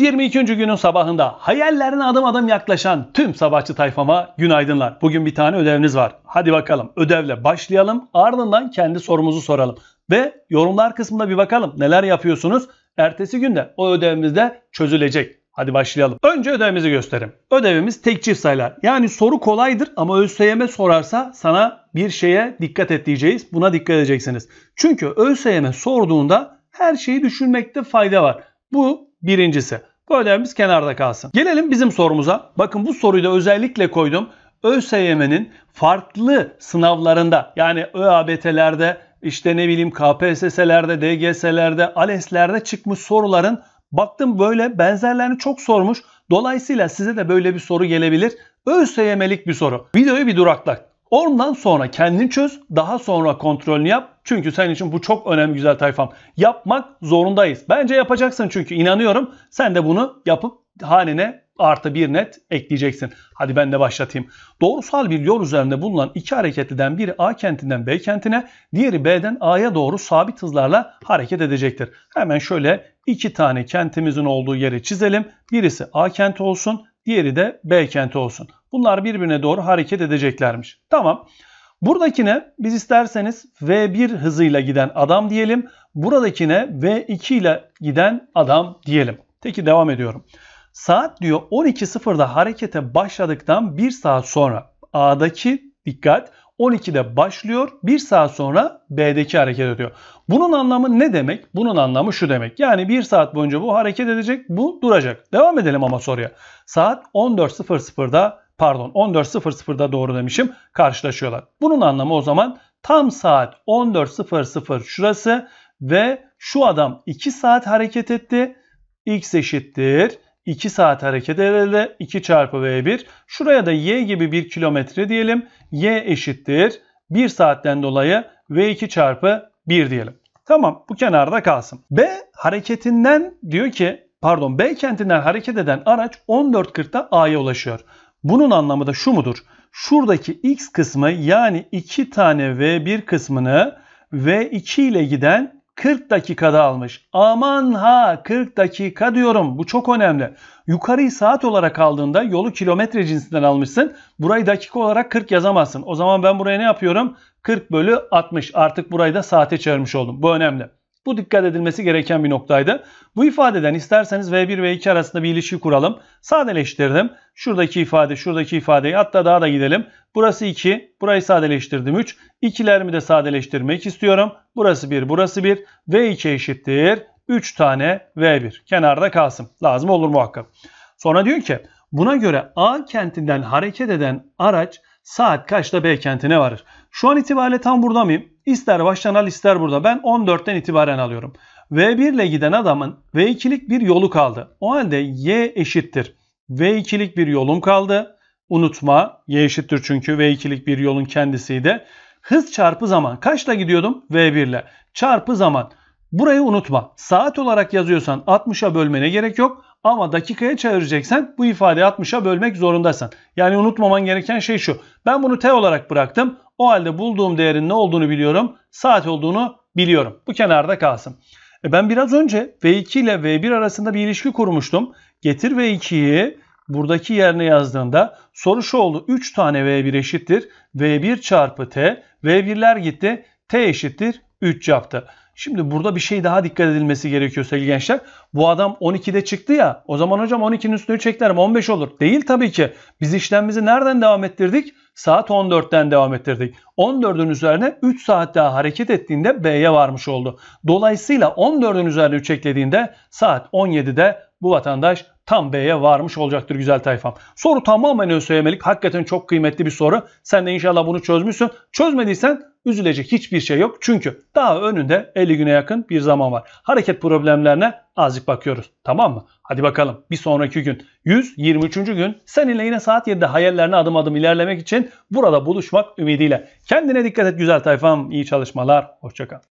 122. günün sabahında hayallerine adım adım yaklaşan tüm sabahçı tayfama günaydınlar. Bugün bir tane ödeviniz var. Hadi bakalım ödevle başlayalım ardından kendi sorumuzu soralım. Ve yorumlar kısmında bir bakalım neler yapıyorsunuz. Ertesi günde o ödevimiz de çözülecek. Hadi başlayalım. Önce ödevimizi gösterim. Ödevimiz tek çift sayılar. Yani soru kolaydır ama ÖSYM sorarsa sana bir şeye dikkat et diyeceğiz. Buna dikkat edeceksiniz. Çünkü ÖSYM sorduğunda her şeyi düşünmekte fayda var. Bu Birincisi. Bu ödevimiz kenarda kalsın. Gelelim bizim sorumuza. Bakın bu soruyu da özellikle koydum. ÖSYM'nin farklı sınavlarında yani ÖABT'lerde işte ne bileyim KPSS'lerde, DGS'lerde, ALES'lerde çıkmış soruların baktım böyle benzerlerini çok sormuş. Dolayısıyla size de böyle bir soru gelebilir. ÖSYM'lik bir soru. Videoyu bir duraklat. Ondan sonra kendini çöz. Daha sonra kontrolünü yap. Çünkü senin için bu çok önemli güzel tayfam. Yapmak zorundayız. Bence yapacaksın çünkü inanıyorum. Sen de bunu yapıp haline artı bir net ekleyeceksin. Hadi ben de başlatayım. Doğrusal bir yol üzerinde bulunan iki hareketliden biri A kentinden B kentine, diğeri B'den A'ya doğru sabit hızlarla hareket edecektir. Hemen şöyle iki tane kentimizin olduğu yeri çizelim. Birisi A kenti olsun, diğeri de B kenti olsun. Bunlar birbirine doğru hareket edeceklermiş. Tamam. Buradakine biz isterseniz V1 hızıyla giden adam diyelim. Buradakine V2 ile giden adam diyelim. Peki devam ediyorum. Saat diyor 12:00'da harekete başladıktan 1 saat sonra A'daki dikkat 12'de başlıyor 1 saat sonra B'deki hareket ediyor. Bunun anlamı ne demek? Bunun anlamı şu demek. Yani 1 saat boyunca bu hareket edecek bu duracak. Devam edelim ama soruya. Saat 14.00'da pardon 14.00'da doğru demişim karşılaşıyorlar. Bunun anlamı o zaman tam saat 14.00 şurası ve şu adam 2 saat hareket etti. X eşittir 2 saat hareket edildi 2 çarpı V1. Şuraya da Y gibi 1 kilometre diyelim. Y eşittir 1 saatten dolayı V2 çarpı 1 diyelim. Tamam bu kenarda kalsın. B hareketinden diyor ki pardon B kentinden hareket eden araç 14.40'da A'ya ulaşıyor. Bunun anlamı da şu mudur? Şuradaki x kısmı yani 2 tane v1 kısmını v2 ile giden 40 dakikada almış. Aman ha 40 dakika diyorum. Bu çok önemli. Yukarıyı saat olarak aldığında yolu kilometre cinsinden almışsın. Burayı dakika olarak 40 yazamazsın. O zaman ben buraya ne yapıyorum? 40 bölü 60. Artık burayı da saate çevirmiş oldum. Bu önemli. Bu dikkat edilmesi gereken bir noktaydı. Bu ifadeden isterseniz V1 ve 2 arasında bir ilişki kuralım. Sadeleştirdim. Şuradaki ifade, şuradaki ifadeyi hatta daha da gidelim. Burası 2, burayı sadeleştirdim 3. İkilerimi de sadeleştirmek istiyorum. Burası 1, burası 1. V2 eşittir 3 tane V1. Kenarda kalsın. Lazım olur muhakkak. Sonra diyor ki buna göre A kentinden hareket eden araç saat kaçta B kentine varır? Şu an itibariyle tam burada mıyım? İster baştan al ister burada. Ben 14'ten itibaren alıyorum. V1 ile giden adamın V2'lik bir yolu kaldı. O halde Y eşittir. V2'lik bir yolum kaldı. Unutma Y eşittir çünkü V2'lik bir yolun kendisiydi. Hız çarpı zaman. Kaçla gidiyordum? V1 ile. Çarpı zaman. Burayı unutma. Saat olarak yazıyorsan 60'a bölmene gerek yok. Ama dakikaya çevireceksen bu ifadeyi 60'a bölmek zorundasın. Yani unutmaman gereken şey şu. Ben bunu t olarak bıraktım. O halde bulduğum değerin ne olduğunu biliyorum. Saat olduğunu biliyorum. Bu kenarda kalsın. E ben biraz önce V2 ile V1 arasında bir ilişki kurmuştum. Getir V2'yi buradaki yerine yazdığında soru şu oldu. 3 tane V1 eşittir. V1 çarpı T. V1'ler gitti. T eşittir 3 yaptı. Şimdi burada bir şey daha dikkat edilmesi gerekiyor sevgili gençler. Bu adam 12'de çıktı ya o zaman hocam 12'nin üstünü 3 15 olur. Değil tabii ki. Biz işlemimizi nereden devam ettirdik? Saat 14'ten devam ettirdik. 14'ün üzerine 3 saat daha hareket ettiğinde B'ye varmış oldu. Dolayısıyla 14'ün üzerine 3 eklediğinde saat 17'de bu vatandaş tam B'ye varmış olacaktır güzel tayfam. Soru tamamen ÖSYM'lik. Hakikaten çok kıymetli bir soru. Sen de inşallah bunu çözmüşsün. Çözmediysen üzülecek hiçbir şey yok. Çünkü daha önünde 50 güne yakın bir zaman var. Hareket problemlerine azıcık bakıyoruz. Tamam mı? Hadi bakalım. Bir sonraki gün 123. gün seninle yine saat 7'de hayallerine adım adım ilerlemek için burada buluşmak ümidiyle. Kendine dikkat et güzel tayfam. İyi çalışmalar. Hoşçakal.